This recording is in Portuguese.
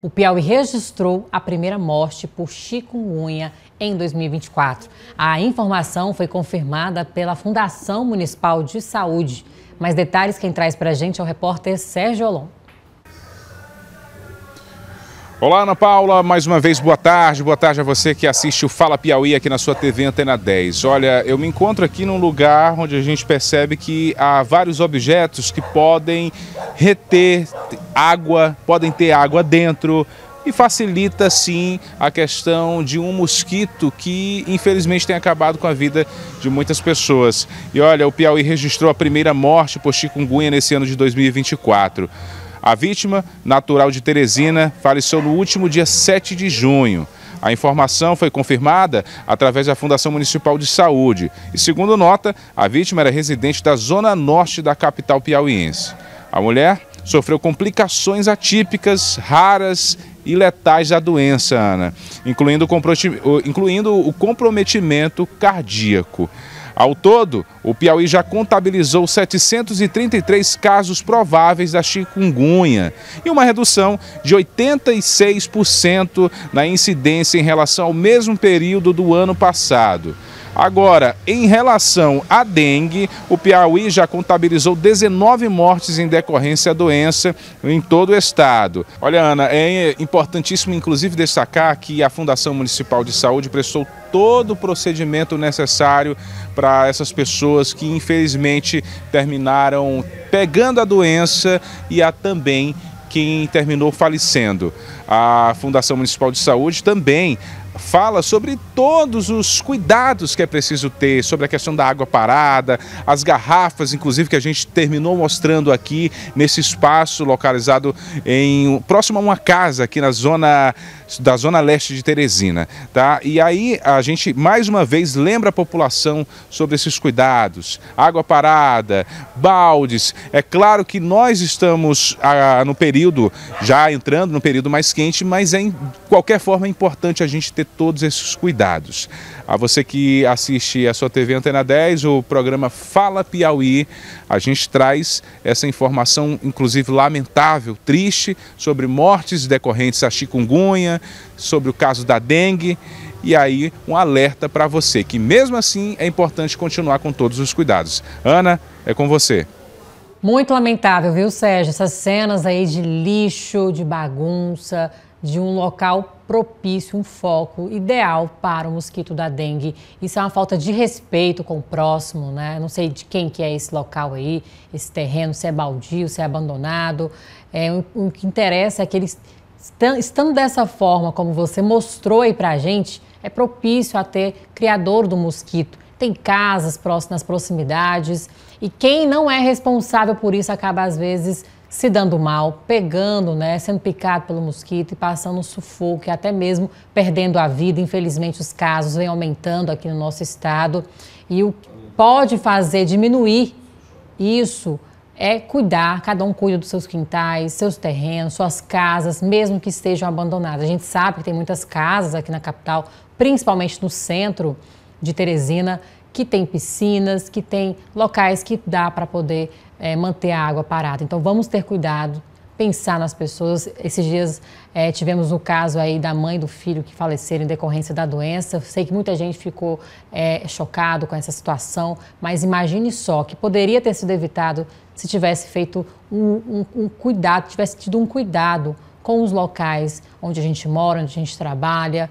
O Piauí registrou a primeira morte por chikungunya em 2024. A informação foi confirmada pela Fundação Municipal de Saúde. Mais detalhes quem traz para a gente é o repórter Sérgio Olon. Olá, Ana Paula. Mais uma vez, boa tarde. Boa tarde a você que assiste o Fala Piauí aqui na sua TV Antena 10. Olha, eu me encontro aqui num lugar onde a gente percebe que há vários objetos que podem reter, água, podem ter água dentro, e facilita sim a questão de um mosquito que infelizmente tem acabado com a vida de muitas pessoas. E olha, o Piauí registrou a primeira morte por chikungunya nesse ano de 2024. A vítima, natural de Teresina, faleceu no último dia 7 de junho. A informação foi confirmada através da Fundação Municipal de Saúde. E segundo nota, a vítima era residente da zona norte da capital piauiense. A mulher sofreu complicações atípicas, raras e letais da doença, Ana, incluindo o comprometimento cardíaco. Ao todo, o Piauí já contabilizou 733 casos prováveis da chikungunya e uma redução de 86% na incidência em relação ao mesmo período do ano passado. Agora, em relação à dengue, o Piauí já contabilizou 19 mortes em decorrência da doença em todo o estado. Olha, Ana, é importantíssimo inclusive destacar que a Fundação Municipal de Saúde prestou todo o procedimento necessário para essas pessoas que infelizmente terminaram pegando a doença e a também quem terminou falecendo. A Fundação Municipal de Saúde também fala sobre todos os cuidados que é preciso ter, sobre a questão da água parada, as garrafas, inclusive, que a gente terminou mostrando aqui nesse espaço localizado em próximo a uma casa aqui na zona da zona leste de Teresina, tá? E aí a gente mais uma vez lembra a população sobre esses cuidados, água parada, baldes. É claro que nós estamos ah, no período período, já entrando no período mais quente, mas é, de qualquer forma é importante a gente ter todos esses cuidados. A você que assiste a sua TV Antena 10, o programa Fala Piauí, a gente traz essa informação, inclusive lamentável, triste, sobre mortes decorrentes da chikungunya, sobre o caso da dengue. E aí, um alerta para você que, mesmo assim, é importante continuar com todos os cuidados. Ana, é com você. Muito lamentável, viu, Sérgio? Essas cenas aí de lixo, de bagunça, de um local propício, um foco ideal para o mosquito da dengue. Isso é uma falta de respeito com o próximo, né? Não sei de quem que é esse local aí, esse terreno, se é baldio, se é abandonado. É, o, que interessa é que eles, estando dessa forma como você mostrou aí para a gente, é propício a ter criador do mosquito tem casas próximas, nas proximidades, e quem não é responsável por isso acaba, às vezes, se dando mal, pegando, né, sendo picado pelo mosquito e passando um sufoco e até mesmo perdendo a vida. Infelizmente, os casos vêm aumentando aqui no nosso estado. E o que pode fazer diminuir isso é cuidar, cada um cuida dos seus quintais, seus terrenos, suas casas, mesmo que estejam abandonadas. A gente sabe que tem muitas casas aqui na capital, principalmente no centro, de Teresina, que tem piscinas, que tem locais que dá para poder é, manter a água parada. Então vamos ter cuidado, pensar nas pessoas. Esses dias é, tivemos o caso aí da mãe e do filho que faleceram em decorrência da doença. Sei que muita gente ficou é, chocado com essa situação, mas imagine só que poderia ter sido evitado se tivesse feito um, um, um cuidado, tivesse tido um cuidado com os locais onde a gente mora, onde a gente trabalha,